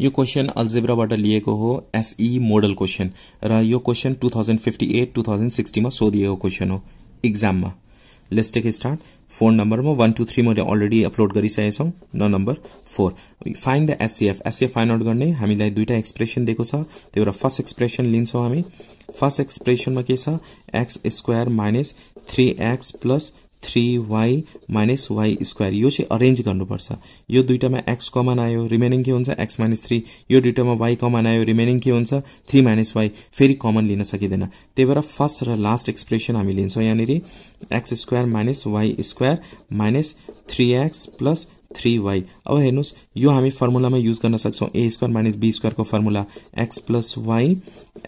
यो क्वेसन अल्जेब्राबाट लिएको हो एसई मोडल क्वेसन र यो question two thousand fifty eight two thousand सिक्सटीमा सोधिएको क्वेसन हो इक्जाममा लेट्स टेक स्टार्ट फोन नम्बरमा वान टू थ्री मैले अलरेडी अपलोड गरिसकेको छौँ न number four find the HCF HCF find out गर्ने हामीलाई दुईवटा एक्सप्रेसन दिएको छ त्यही भएर फर्स्ट एक्सप्रेसन लिन्छौँ हामी फर्स्ट एक्सप्रेसनमा के छ x square minus three x plus three y minus y square यो चाहिँ अरेन्ज गर्नुपर्छ यो दुइटामा एक्स कमान आयो रिमेनिङ के हुन्छ एक्स माइनस थ्री यो दुइटामा वाई कमान आयो रिमेनिङ के हुन्छ थ्री माइनस वाई फेरि कमन लिन सकिँदैन त्यही भएर फर्स्ट र लास्ट एक्सप्रेसन हामी लिन्छौँ यहाँनिर x square minus y square minus three x plus three y अब हेर्नुहोस् यो हामी फर्मुलामा युज गर्न सक्छौँ ए स्क्वायर माइनस बी स्क्वायरको formula x plus y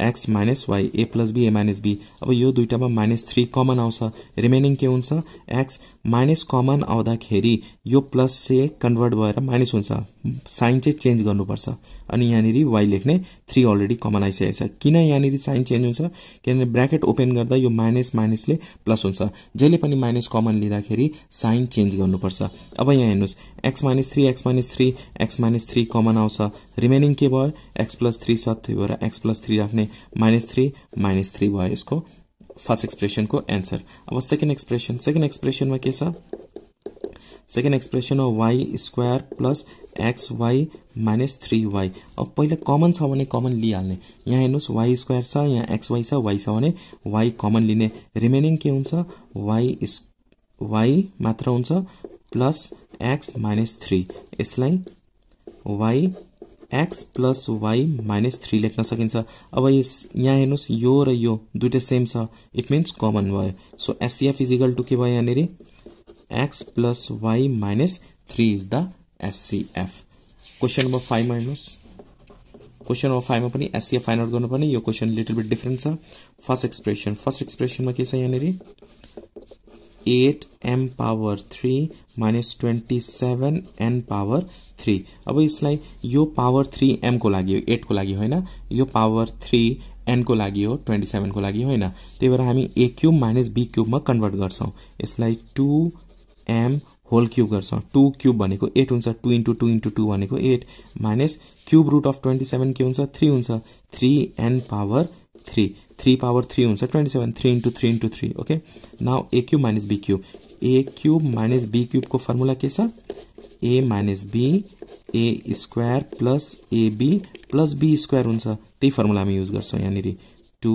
x minus y a plus b a minus b अब यो दुइटामा माइनस थ्री कमन आउँछ रिमेनिङ के हुन्छ एक्स माइनस कमन आउँदाखेरि यो प्लस से कन्भर्ट भएर माइनस हुन्छ साइन चाहिँ चेन्ज गर्नुपर्छ अनि यहाँनिर वाइ लेख्ने थ्री अलरेडी कमन आइसकेको छ किन यहाँनिर साइन चेन्ज हुन्छ किनभने ब्राकेट ओपन गर्दा यो माइनस माइनसले प्लस हुन्छ जहिले पनि माइनस कमन लिँदाखेरि साइन चेन्ज गर्नुपर्छ अब यहाँ हेर्नुहोस् x minus three x minus three x minus three common आउँछ रिमेनिङ के भयो एक्स प्लस थ्री छ त्यही एक्स प्लस थ्री राख्ने माइनस थ्री माइनस थ्री भयो इसको फर्स्ट को एंसर अब सेकेन्ड एक्सप्रेसन सेकेन्ड एक्सप्रेसनमा के छ सेकेन्ड हो y square plus x y minus three y अब पहिला कमन छमन ली हालने लिइहाल्ने यहाँ हेर्नुहोस् वाइ स्क्वायर छ यहाँ एक्स वाई छ कमन लिने रिमेनिंग के हुन्छ वाइ वाई मात्र प्लस एक्स माइनस थ्री यसलाई y x plus y minus three लेख्न सकिन्छ अब यस यहाँ हेर्नुहोस् यो र यो दुइटै सेम छ इट मिन्स कमन भयो so HCF is equal to के भयो यहाँनिर x plus y minus three is the HCF question number फाइभमा हेर्नुहोस् क्वेसन नम्बर फाइभमा पनि एससिएफ फाइन्ड आउट गर्नुपर्ने यो क्वेसन लिटल बिट डिफ्रेन्ट छ फर्स्ट एक्सप्रेसन फर्स्ट एक्सप्रेसनमा के छ यहाँनिर eight m power three minus twenty seven n power three अब यसलाई यो पावर थ्री एमको लागि हो एटको लागि होइन यो पावर थ्री एनको लागि हो ट्वेन्टी सेभेनको लागि होइन त्यही भएर हामी ए क्युब माइनस बी क्युबमा कन्भर्ट गर्छौँ यसलाई टु एम होल क्युब गर्छौँ टु क्युब भनेको एट हुन्छ two into two into two भनेको eight minus cube root of twenty seven के हुन्छ थ्री हुन्छ three n power three three power three हुन्छ twenty seven three into three into three okay now a cube minus b cube a cube minus b क्युबको formula के छ ए minus b a square plus ab plus b square हुन्छ त्यही formula हामी use गर्छौँ यहाँनिर two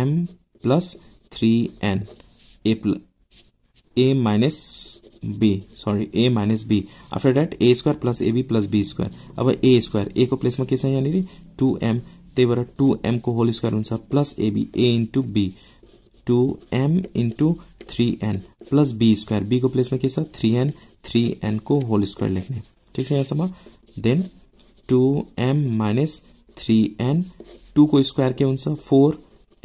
m plus three n a plus a minus b sorry a minus b after that a square plus ab plus b square अब a square a को प्लेसमा के छ यहाँनिर टु एम त्यही टू एम को होल स्क्वायर हो plus ab a into b two m into three n plus b square place में के छ थ्री एन थ्री एन को होल स्क्वायर लेख्ने ठीक है यहाँसम्म then two m minus three n two को स्क्वायर के होता four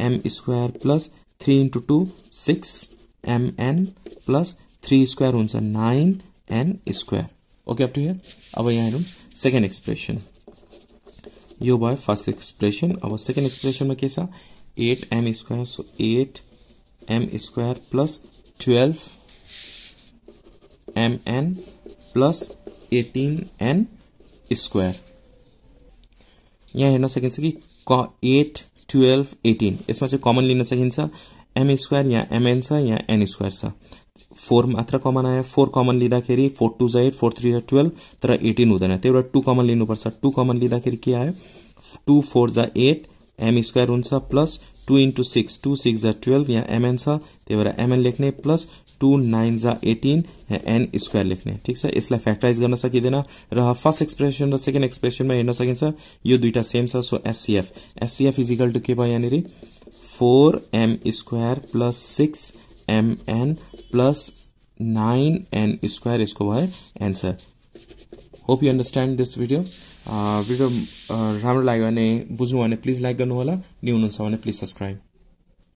m square plus three into two six m n plus three square होता नाइन एन स्क्वायर ओके अब टू हियर अब यहाँ हेरौँ सेकेंड एक्सप्रेशन यो हुआ फर्स्ट एक्सप्रेशन अब सेकेंड एक्सप्रेशन में कैसा eight m square so eight m square plus twelve am n plus eighteen n square यहाँ हेर्न सकिन्छ कि एट टुवेल्भ एटिन यसमा चाहिँ कमन लिन सकिन्छ एम स्क्वायर यहाँ एमएन छ यहाँ एन स्क्वायर छ फोर मात्र कमन आयो फोर कमन लिँदाखेरि फोर टू जा एट फोर थ्री जा टुवेल्भ तर एटिन हुँदैन त्यही भएर टू कमन लिनुपर्छ टू कमन लिँदाखेरि के आयो टू फोर जा एट एम स्क्वायर हुन्छ plus two into six two six जा टुवेल्भ यहाँ एमएन छ त्यही भएर एमएन लेख्ने प्लस टू नाइन जा एटिन यहाँ एन स्क्वायर लेख्ने ठिक छ यसलाई फ्याक्टराइज गर्न सकिँदैन र फर्स्ट एक्सप्रेसन र सेकेन्ड एक्सप्रेसनमा हेर्न सकिन्छ यो दुइटा सेम छ so HCF HCF is equal to के भयो यहाँनिर four m square plus six mn plus nine n square यसको भयो answer hope you understand this video video राम्रो लाग्यो भने बुझ्नु भने प्लिज लाइक गर्नुहोला न्यु हुनुहुन्छ भने प्लिज सब्सक्राइब